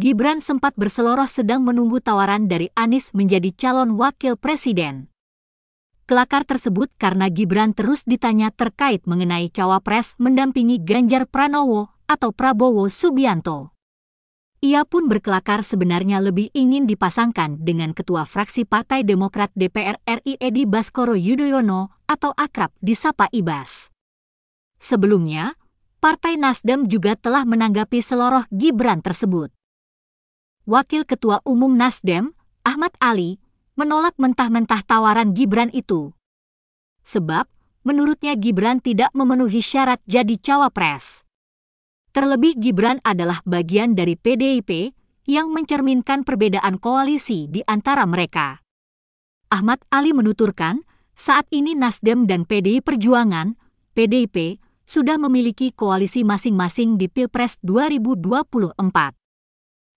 Gibran sempat berseloroh sedang menunggu tawaran dari Anies menjadi calon wakil presiden. Kelakar tersebut karena Gibran terus ditanya terkait mengenai cawapres mendampingi Ganjar Pranowo atau Prabowo Subianto. Ia pun berkelakar sebenarnya lebih ingin dipasangkan dengan Ketua Fraksi Partai Demokrat DPR RI Edi Baskoro Yudhoyono atau akrab disapa Ibas. Sebelumnya, Partai Nasdem juga telah menanggapi seloroh Gibran tersebut. Wakil Ketua Umum Nasdem, Ahmad Ali, menolak mentah-mentah tawaran Gibran itu. Sebab, menurutnya Gibran tidak memenuhi syarat jadi cawapres. Terlebih Gibran adalah bagian dari PDIP yang mencerminkan perbedaan koalisi di antara mereka. Ahmad Ali menuturkan, saat ini Nasdem dan PDI Perjuangan, PDIP, sudah memiliki koalisi masing-masing di Pilpres 2024.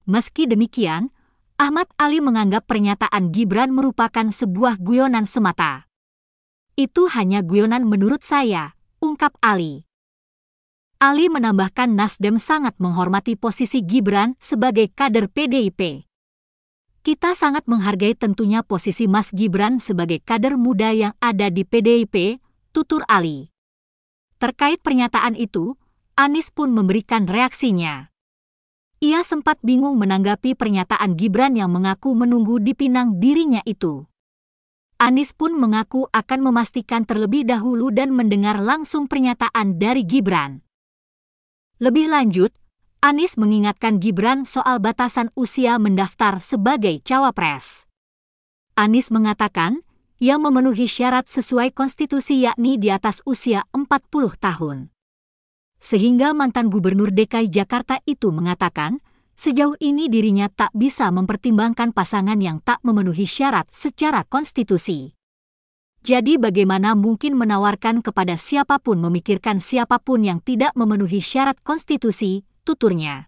Meski demikian, Ahmad Ali menganggap pernyataan Gibran merupakan sebuah guyonan semata. Itu hanya guyonan menurut saya, ungkap Ali. Ali menambahkan Nasdem sangat menghormati posisi Gibran sebagai kader PDIP. Kita sangat menghargai tentunya posisi Mas Gibran sebagai kader muda yang ada di PDIP, tutur Ali. Terkait pernyataan itu, Anies pun memberikan reaksinya. Ia sempat bingung menanggapi pernyataan Gibran yang mengaku menunggu dipinang dirinya itu. Anis pun mengaku akan memastikan terlebih dahulu dan mendengar langsung pernyataan dari Gibran. Lebih lanjut, Anis mengingatkan Gibran soal batasan usia mendaftar sebagai cawapres. Anis mengatakan, ia memenuhi syarat sesuai konstitusi yakni di atas usia 40 tahun sehingga mantan Gubernur DKI Jakarta itu mengatakan, sejauh ini dirinya tak bisa mempertimbangkan pasangan yang tak memenuhi syarat secara konstitusi. Jadi bagaimana mungkin menawarkan kepada siapapun memikirkan siapapun yang tidak memenuhi syarat konstitusi, tuturnya.